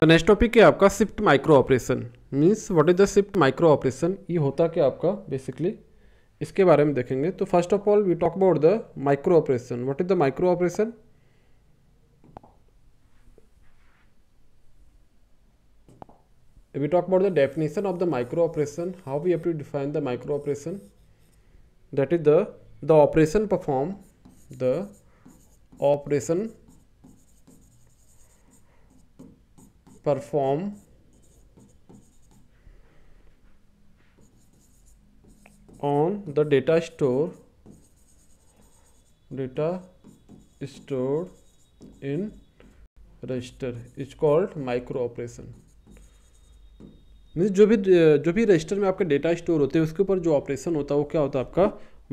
तो next topic है आपका shift micro operation means what is the shift micro operation ये होता क्या आपका बेसिकली इसके बारे में देखेंगे तो first of all we talk about the micro operation what is the micro operation we talk about the definition of the micro operation how we have to define the micro operation that is the the operation perform the operation perform on the data store data stored in register is called micro operation means जो भी जो भी register में आपका data store होते हैं उसके ऊपर जो ऑपरेशन होता है वो क्या होता है आपका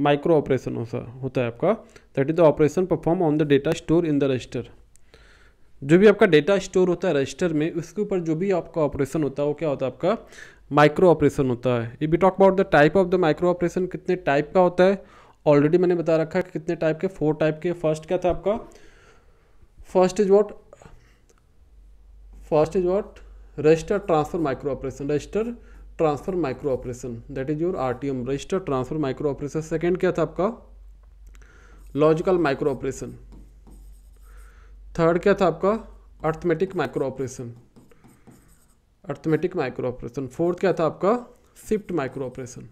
माइक्रो ऑपरेशन होता है आपका that is the operation perform on the data store in the register जो भी आपका डेटा स्टोर होता है रजिस्टर में उसके ऊपर जो भी आपका ऑपरेशन होता है वो क्या होता है आपका माइक्रो ऑपरेशन होता है ये we talk about the type of the micro operation कितने टाइप का होता है ऑलरेडी मैंने बता रखा है कि कितने टाइप के फोर टाइप के फर्स्ट क्या था आपका first is what first is what register transfer micro operation register transfer micro operation that is your R T M register transfer micro operation second क्या था आपका लॉजिकल माइक्रो ऑपरेशन थर्ड क्या था आपका arithmetic micro operation arithmetic micro operation fourth क्या था आपका shift micro operation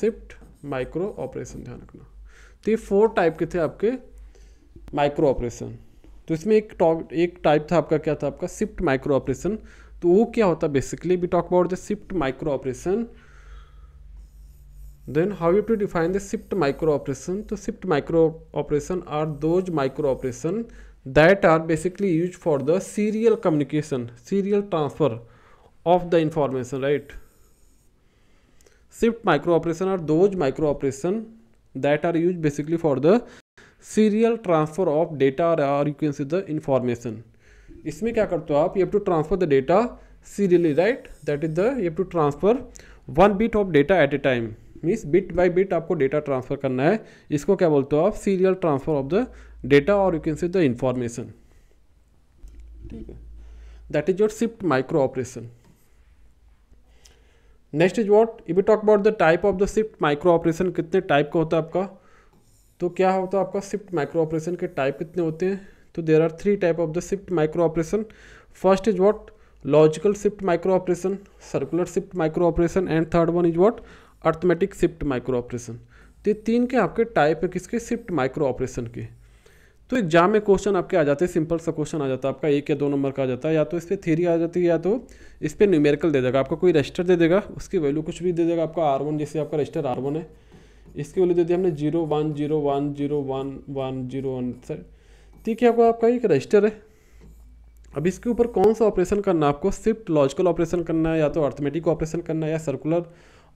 shift micro operation ध्यान रखना तो ये फोर टाइप के थे आपके माइक्रो ऑपरेशन तो इसमें एक एक टाइप था आपका क्या था आपका शिफ्ट माइक्रो ऑपरेशन तो वो क्या होता basically we talk about the shift micro operation then how you have to define the shift micro operation so shift micro operation are those micro operation that are basically used for the serial communication serial transfer of the information right shift micro operation are those micro operation that are used basically for the serial transfer of data or you can say the information इसमें क्या करते हो आप you have to transfer the data serially right that is the you have to transfer one bit of data at a time means bit by bit आपको data transfer करना है इसको क्या बोलते हो आप serial transfer of the data और you can see the information ठीक है that is your shift micro operation next is what if you talk about the type of the shift micro operation कितने टाइप का होता है आपका तो क्या होता है आपका शिफ्ट माइक्रो ऑपरेशन के टाइप कितने होते हैं तो there are three type of the shift micro operation first is what logical shift micro operation circular shift micro operation and third one is what arithmetic shift micro operation तो तीन के आपके type है किसके शिफ्ट माइक्रो ऑपरेशन के तो exam में question आपके आ जाते हैं सिंपल सा क्वेश्चन आ जाता है आपका एक या दो नंबर का आ जाता है या तो इस पर थेरी आ जाती है या तो इस पर न्यूमेरिकल दे देगा आपका कोई रजिस्टर दे देगा उसकी वैल्यू कुछ भी दे देगा आपका आर वन जैसे आपका रजिस्टर आर वन है इसकी वैल्यू दे दी हमने zero one zero one zero one one zero one sir ठीक है आपका आपका एक रजिस्टर है अब इसके ऊपर कौन सा ऑपरेशन करना है आपको सिर्फ लॉजिकल ऑपरेशन करना है या तो अर्थमेटिक ऑपरेशन करना है या सर्कुलर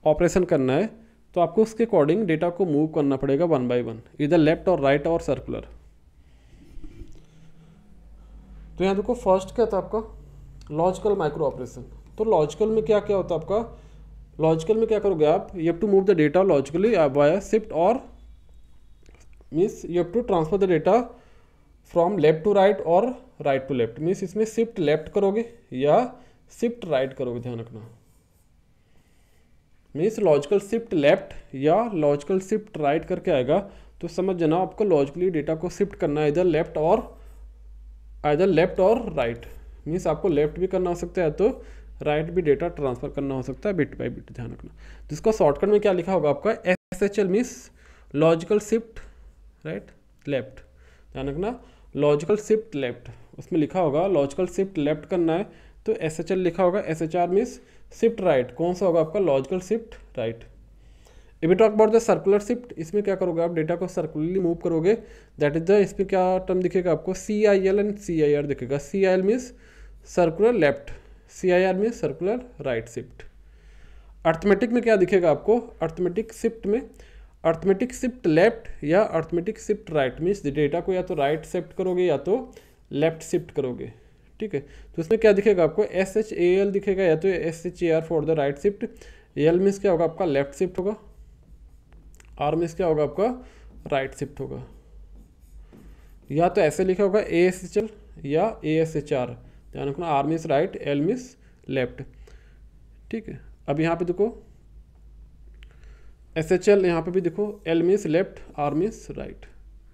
ऑपरेशन करना है तो आपको उसके अकॉर्डिंग डेटा को मूव करना पड़ेगा वन बाय वन इधर लेफ्ट और राइट और सर्कुलर तो यहाँ देखो फर्स्ट क्या था आपका लॉजिकल माइक्रो ऑपरेशन तो लॉजिकल में क्या क्या होता है आपका लॉजिकल में क्या करोगे आप you have to move the data logically via shift और means you have to transfer the data from left to right और राइट टू लेफ्ट मीन्स इसमें शिफ्ट लेफ्ट करोगे या शिफ्ट राइट करोगे ध्यान रखना मीन्स लॉजिकल शिफ्ट लेफ्ट या logical shift right करके आएगा तो समझ जाना आपको लॉजिकली डेटा को शिफ्ट करना है इधर लेफ्ट और इधर लेफ्ट और राइट मीन्स आपको लेफ्ट भी करना हो सकता है तो राइट भी डेटा ट्रांसफर करना हो सकता है बिट बाई बिट ध्यान रखना जिसका तो शॉर्टकट में क्या लिखा होगा आपका S H L means logical shift right left ध्यान रखना लॉजिकल शिफ्ट लेफ्ट उसमें लिखा होगा लॉजिकल शिफ्ट लेफ्ट करना है तो एस एच एल लिखा होगा S H R means shift right कौन सा होगा आपका logical shift right if you talk about the circular shift इसमें क्या करोगे आप डेटा को सर्कुलरली मूव करोगे दैट इज द इसमें क्या टर्म दिखेगा आपको C I L and C I R दिखेगा C I L means circular left C I R means circular right shift arithmetic में क्या दिखेगा आपको अर्थमेटिक शिफ्ट में अर्थमेटिक शिफ्ट लेफ्ट या arithmetic shift right means data को या तो राइट right शिफ्ट करोगे या तो लेफ्ट शिफ्ट करोगे ठीक है तो इसमें क्या दिखेगा आपको एस एच ए एल दिखेगा या तो S H A R for the right shift L means क्या होगा आपका लेफ्ट शिफ्ट होगा आर मीन्स क्या होगा आपका राइट शिफ्ट होगा या तो ऐसे लिखा होगा ए एस एच एल या ए एस एच आर ध्यान रखना R means right L means left ठीक है अब यहाँ पे देखो एस एच एल यहाँ पे भी देखो L means left R means right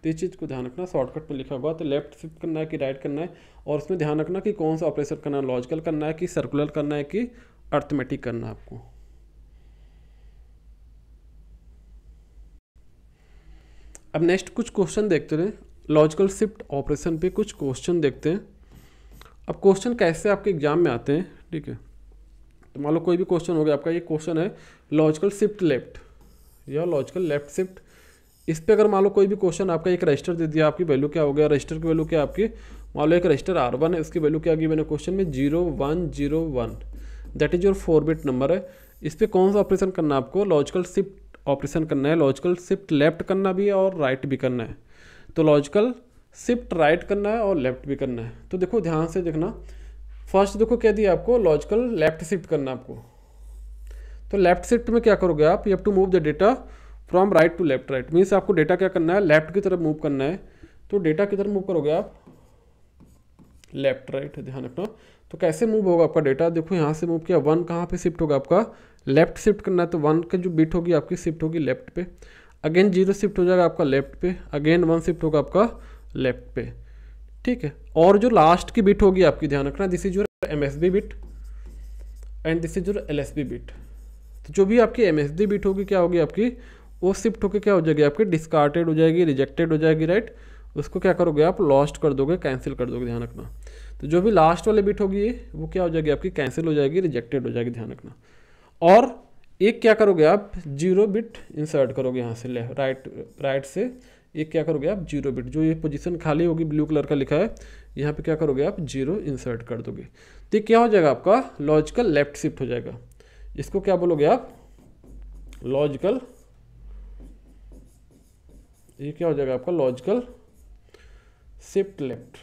तो इस चीज़ को ध्यान रखना शॉर्टकट में लिखा हुआ तो लेफ्ट शिफ्ट करना है कि राइट करना है और उसमें ध्यान रखना कि कौन सा ऑपरेशन करना है लॉजिकल करना है कि सर्कुलर करना है कि अर्थमेटिक करना है आपको अब नेक्स्ट कुछ क्वेश्चन देखते रहे लॉजिकल शिफ्ट ऑपरेशन पे कुछ क्वेश्चन देखते हैं अब क्वेश्चन कैसे आपके एग्जाम में आते हैं ठीक है तो मान लो कोई भी क्वेश्चन हो गया आपका ये क्वेश्चन है लॉजिकल शिफ्ट लेफ्ट या लॉजिकल लेफ्ट शिफ्ट इस पर अगर मान लो कोई भी क्वेश्चन आपका एक रजिस्टर दे दिया आपकी वैल्यू क्या हो गया रजिस्टर की वैल्यू क्या आपकी मान लो एक रजिस्टर आर वन है उसकी वैल्यू क्या आ मैंने क्वेश्चन में zero one zero one that is your four bit number है इस पर कौन सा ऑपरेशन करना है आपको लॉजिकल शिफ्ट ऑपरेशन करना है लॉजिकल शिफ्ट लेफ्ट करना भी है और राइट भी करना है तो लॉजिकल शिफ्ट राइट करना है और लेफ्ट भी करना है तो देखो ध्यान से देखना फर्स्ट देखो क्या दिया आपको लॉजिकल लेफ्ट शिफ्ट करना आपको तो लेफ्ट शिफ्ट में क्या करोगे आप you have to move the data from right to left right means आपको डेटा क्या करना है लेफ्ट की तरफ मूव करना है तो डेटा की तरफ मूव करोगे आप लेफ्ट राइट ध्यान रखना तो कैसे मूव होगा आपका डेटा देखो यहाँ से मूव किया वन कहाँ पे शिफ्ट होगा आपका लेफ्ट शिफ्ट करना है तो वन का जो बीट होगी आपकी शिफ्ट होगी लेफ्ट पे अगेन जीरो शिफ्ट हो जाएगा आपका लेफ्ट पे अगेन वन शिफ्ट होगा आपका लेफ्ट पे ठीक है और जो लास्ट की बिट होगी आपकी ध्यान रखना this is your M S B bit and this is your L S B bit तो जो भी आपकी एम एस बी बिट होगी क्या होगी आपकी वो शिफ्ट होकर क्या हो जाएगी आपकी डिस्कार्टेड हो जाएगी रिजेक्टेड हो जाएगी राइट उसको क्या करोगे आप लॉस्ट कर दोगे कैंसिल कर दोगे ध्यान रखना तो जो भी लास्ट वाले बिट होगी वो क्या हो जाएगी आपकी कैंसिल हो जाएगी रिजेक्टेड हो जाएगी ध्यान रखना और एक क्या करोगे आप जीरो बिट इंसर्ट करोगे यहाँ से राइट राइट से एक क्या करोगे आप जीरो बिट जो ये पोजीशन खाली होगी ब्लू कलर का लिखा है यहाँ पे क्या करोगे आप जीरो इंसर्ट कर दोगे तो क्या हो जाएगा आपका लॉजिकल लेफ्ट शिफ्ट हो जाएगा इसको क्या बोलोगे आप लॉजिकल ये क्या हो जाएगा आपका लॉजिकल शिफ्ट लेफ्ट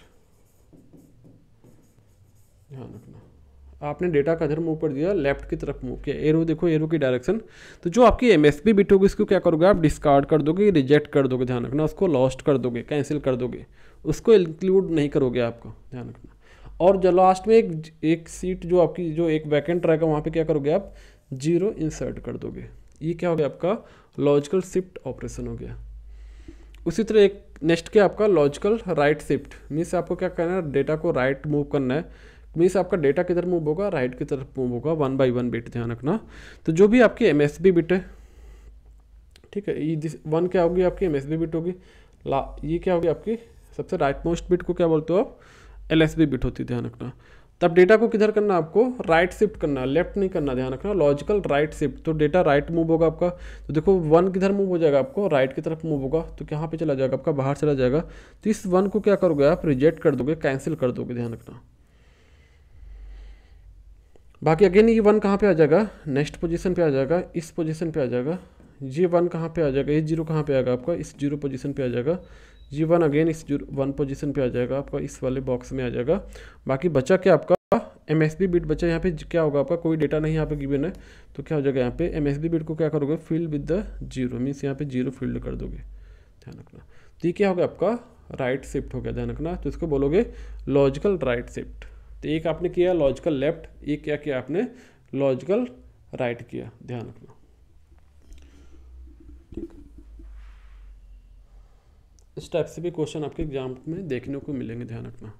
ध्यान रखना आपने डेटा का इधर मूव कर दिया लेफ्ट की तरफ मूव किया एरो देखो एरो की डायरेक्शन तो जो आपकी एम एस पी बिट होगी इसको क्या करोगे आप डिस्कार्ड कर दोगे रिजेक्ट कर दोगे ध्यान रखना उसको लॉस्ट कर दोगे कैंसिल कर दोगे उसको इंक्लूड नहीं करोगे आपको ध्यान रखना और जो लास्ट में एक एक सीट जो आपकी जो एक वैकेंट रहेगा वहाँ पर क्या करोगे आप जीरो इंसर्ट कर दोगे ये क्या हो गया आपका लॉजिकल शिफ्ट ऑपरेशन हो गया उसी तरह एक नेक्स्ट के आपका लॉजिकल राइट शिफ्ट मीन्स आपको क्या करना है डेटा को राइट right मूव करना है मीन्स आपका डेटा किधर मूव होगा राइट की तरफ मूव होगा वन बाई वन बिट ध्यान रखना तो जो भी आपकी एम एस बी बिट है ठीक है ये जिस वन क्या होगी आपकी एम एस बी बिट होगी ला ये क्या होगी आपकी सबसे राइट मोस्ट बिट को क्या बोलते हो आप एल एस बी बिट होती है ध्यान रखना तब तो डेटा को किधर करना आपको राइट right शिफ्ट करना लेफ्ट नहीं करना ध्यान रखना लॉजिकल राइट शिफ्ट तो डेटा राइट मूव होगा आपका तो देखो वन किधर मूव हो जाएगा आपको राइट right की तरफ मूव होगा तो कहाँ पे चला जाएगा आपका बाहर चला जाएगा तो इस वन को क्या करोगे आप रिजेक्ट कर दोगे कैंसिल कर दोगे ध्यान रखना बाकी अगेन ये वन कहाँ पर आ जाएगा नेक्स्ट पोजिशन पर आ जाएगा इस पोजिशन पर आ जाएगा ये वन कहाँ पर आ जाएगा ये जीरो कहाँ पर आएगा आपका इस जीरो पोजिशन पर आ जाएगा जी वन अगेन इस वन पोजीशन पे आ जाएगा आपका इस वाले बॉक्स में आ जाएगा बाकी बचा क्या आपका एम एस बी बिट बचा यहाँ पे क्या होगा आपका कोई डेटा नहीं यहाँ पे गिवन है तो क्या हो जाएगा यहाँ पे एम एस बी बिट को क्या करोगे filled with the zero means यहाँ पे जीरो फील्ड कर दोगे ध्यान रखना तो ये क्या होगा आपका राइट शिफ्ट हो गया ध्यान रखना तो इसको बोलोगे लॉजिकल राइट शिफ्ट तो एक आपने किया लॉजिकल लेफ्ट एक क्या किया आपने लॉजिकल राइट किया ध्यान रखना इस टाइप से भी क्वेश्चन आपके एग्जाम में देखने को मिलेंगे ध्यान रखना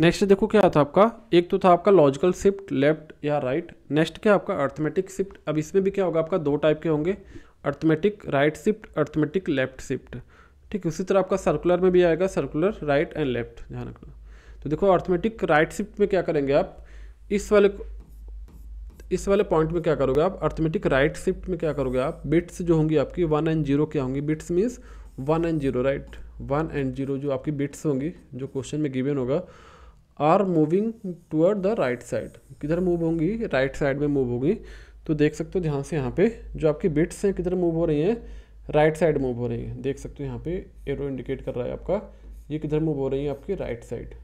नेक्स्ट देखो क्या था आपका एक तो था आपका लॉजिकल शिफ्ट लेफ्ट या राइट right. नेक्स्ट क्या आपका अर्थमेटिक शिफ्ट अब इसमें भी क्या होगा आपका दो टाइप के होंगे arithmetic right shift arithmetic left shift ठीक उसी तरह आपका सर्कुलर में भी आएगा सर्कुलर राइट एंड लेफ्ट ध्यान रखना तो देखो अर्थमेटिक राइट शिफ्ट में क्या करेंगे आप इस वाले इस वाले पॉइंट में क्या करोगे आप अर्थमेटिक राइट शिफ्ट में क्या करोगे आप बिट्स जो होंगी आपकी वन एंड जीरो क्या होंगी bits means one and zero right one and zero जो आपकी बिट्स होंगी जो क्वेश्चन में गिवन होगा are moving toward the right side किधर मूव होंगी राइट साइड में मूव होगी तो देख सकते हो ध्यान से यहाँ पे जो आपकी बिट्स हैं किधर मूव हो रही हैं राइट साइड मूव हो रही हैं देख सकते हो यहाँ पे एरो इंडिकेट कर रहा है आपका ये किधर मूव हो रही है आपकी राइट साइड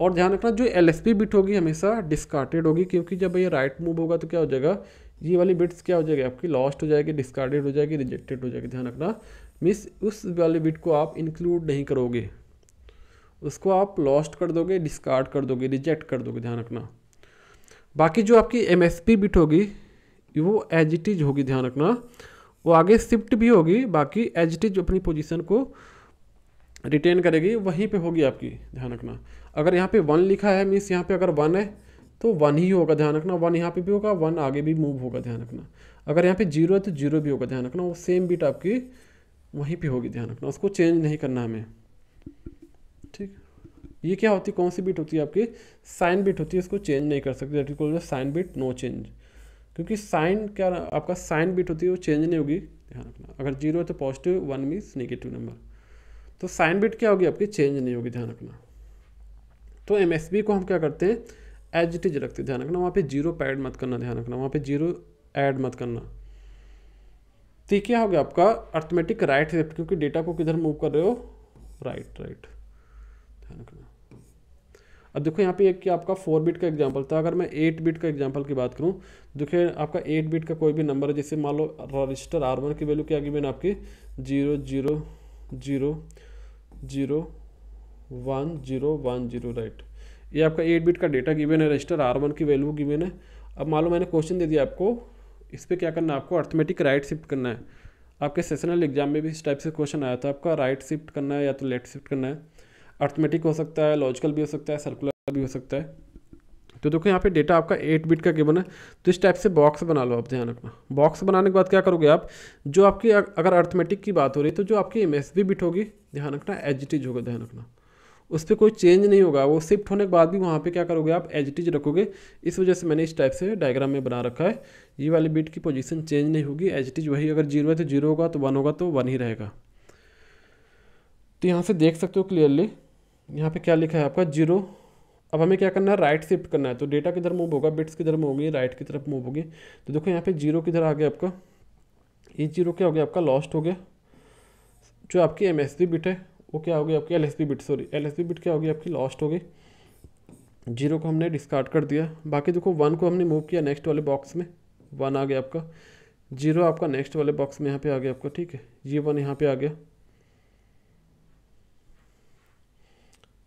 और ध्यान रखना जो एल बिट होगी हमेशा डिस्कार्टेड होगी क्योंकि जब ये राइट मूव होगा तो क्या हो जाएगा ये वाली बिट्स क्या हो जाएगी आपकी लॉस्ट हो जाएगी डिस्कार्डेड हो जाएगी रिजेक्टेड हो जाएगी ध्यान रखना मिस उस वाली बिट को आप इंक्लूड नहीं करोगे उसको आप लॉस्ट कर दोगे डिस्कार्ड कर दोगे रिजेक्ट कर दोगे ध्यान रखना बाकी जो आपकी एम बिट होगी वो एज इट इज होगी ध्यान रखना वो आगे शिफ्ट भी होगी बाकी एज इट इज अपनी पोजिशन को रिटेन करेगी वहीं पर होगी आपकी ध्यान रखना अगर यहाँ पे वन लिखा है मीन्स यहाँ पे अगर वन है तो वन ही होगा ध्यान रखना वन यहाँ पे भी होगा वन आगे भी मूव होगा ध्यान रखना अगर यहाँ पे जीरो है तो जीरो भी होगा ध्यान रखना वो सेम बीट आपकी वहीं पे होगी ध्यान रखना उसको चेंज नहीं करना हमें ठीक ये क्या होती है कौन सी बीट होती है आपकी साइन बीट होती है इसको चेंज नहीं कर सकते that is sign bit no change क्योंकि साइन क्या आपका साइन बीट होती है वो चेंज नहीं होगी ध्यान रखना अगर जीरो है तो positive one means negative number तो साइन बीट क्या होगी आपकी चेंज नहीं होगी ध्यान रखना तो एम को हम क्या करते हैं एज इट इज रखते ध्यान रखना वहाँ पे जीरो पे ऐड मत करना ध्यान रखना वहाँ पे जीरो ऐड मत करना तो क्या हो गया आपका अर्थमेटिक राइट लेफ्ट क्योंकि डेटा को किधर मूव कर रहे हो राइट राइट ध्यान रखना अब देखो यहाँ पे एक कि आपका फोर बिट का एग्जाम्पल था अगर मैं एट बिट का एग्जाम्पल की बात करूँ देखिए आपका एट बिट का कोई भी नंबर है जैसे मान लो रजिस्टर आर वन की वैल्यू क्या की मैंने आपकी zero zero zero zero one zero one zero right ये आपका एट बिट का डेटा गिवन है रजिस्टर आर वन की वैल्यू गिवन है अब मालूम मैंने क्वेश्चन दे दिया आपको इस पर क्या करना है आपको अर्थमेटिक राइट शिफ्ट करना है आपके सेशनल एग्जाम में भी इस टाइप से क्वेश्चन आया था आपका राइट शिफ्ट करना है या तो लेफ्ट शिफ्ट करना है अर्थमेटिक हो सकता है लॉजिकल भी हो सकता है सर्कुलर भी हो सकता है तो देखो यहाँ पे डेटा आपका एट बिट का गिवन है तो इस टाइप से बॉक्स बना लो आप ध्यान रखना बॉक्स बनाने के बाद क्या करोगे आप जो आपकी अगर अर्थमेटिक की बात हो रही है तो जो आपकी एम बिट होगी ध्यान रखना एच होगा ध्यान रखना उस पर कोई चेंज नहीं होगा वो शिफ्ट होने के बाद भी वहाँ पे क्या करोगे आप एज टीज रखोगे इस वजह से मैंने इस टाइप से डायग्राम में बना रखा है ये वाली बिट की पोजीशन चेंज नहीं होगी एज टीज वही अगर जीरो है तो जीरो होगा तो वन होगा तो वन ही रहेगा तो यहाँ से देख सकते हो क्लियरली यहाँ पर क्या लिखा है आपका जीरो अब हमें क्या करना है राइट शिफ्ट करना है तो डेटा किधर मूव होगा बिट्स किधर मूव होगी राइट की तरफ मूव होगी तो देखो यहाँ पे जीरो किधर आ गया आपका ये जीरो क्या हो गया आपका लॉस्ट हो गया जो आपकी एम एस बिट है वो क्या होगी आपकी L S bit sorry L S bit क्या होगी आपकी लॉस्ट होगी जीरो को हमने डिस्कार्ड कर दिया बाकी देखो वन को हमने मूव किया नेक्स्ट वाले बॉक्स में वन आ गया आपका जीरो आपका नेक्स्ट वाले बॉक्स में यहाँ पे आ गया आपका ठीक है ये वन यहाँ पे आ गया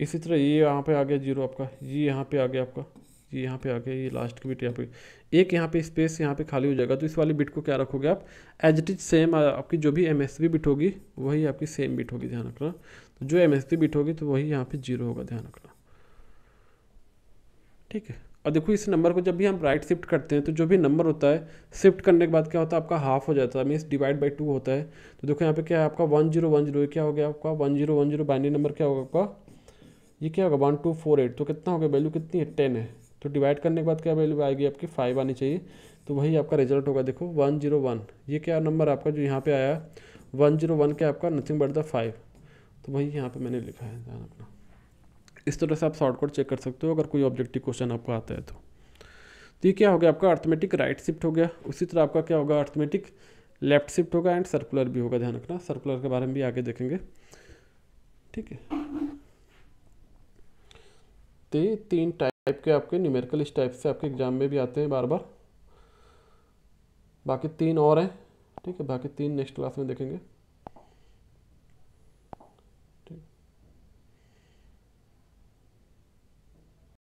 इसी तरह ये यहाँ पे आ गया जीरो आपका ये यहाँ पे आ गया आपका ये यहाँ पे आ गया ये लास्ट की बिट यहाँ पे एक यहाँ पे स्पेस यहाँ पे खाली हो जाएगा तो इस वाली बिट को क्या रखोगे आप एज इट इज सेम आपकी जो भी एम बिट होगी वही आपकी सेम बिट होगी ध्यान रखना तो जो एम बिट होगी तो वही यहाँ पे जीरो होगा ध्यान रखना ठीक है और देखो इस नंबर को जब भी हम राइट शिफ्ट करते हैं तो जो भी नंबर होता है शिफ्ट करने के बाद क्या होता है आपका हाफ हो जाता है मीन्स डिवाइड बाई टू होता है तो देखो यहाँ पे क्या है आपका वन जीरो वन जीरो क्या हो गया आपका one zero one zero binary number क्या होगा आपका ये क्या होगा वन टू फोर एट तो कितना हो गया वैल्यू कितनी है टेन है तो डिवाइड करने के बाद क्या वैल्यू आएगी आपकी फाइव आनी चाहिए तो वही आपका रिजल्ट होगा देखो वन जीरो वन ये क्या नंबर आपका जो यहाँ पे आया वन जीरो वन क्या आपका नथिंग बट द फाइव तो वही यहाँ पे मैंने लिखा है ध्यान अपना इस तरह से आप शॉर्टकट चेक कर सकते हो अगर कोई ऑब्जेक्टिव क्वेश्चन आपको आता है तो तो ये क्या हो गया आपका अर्थमेटिक राइट शिफ्ट हो गया उसी तरह आपका क्या होगा अर्थमेटिक लेफ्ट शिफ्ट होगा एंड सर्कुलर भी होगा ध्यान रखना सर्कुलर के बारे में भी आगे देखेंगे ठीक है तो ये तीन टाइप टाइप के आपके न्यूमेरिकल इस टाइप से आपके एग्जाम में भी आते हैं बार बार बाकी तीन और हैं ठीक है बाकी तीन नेक्स्ट क्लास में देखेंगे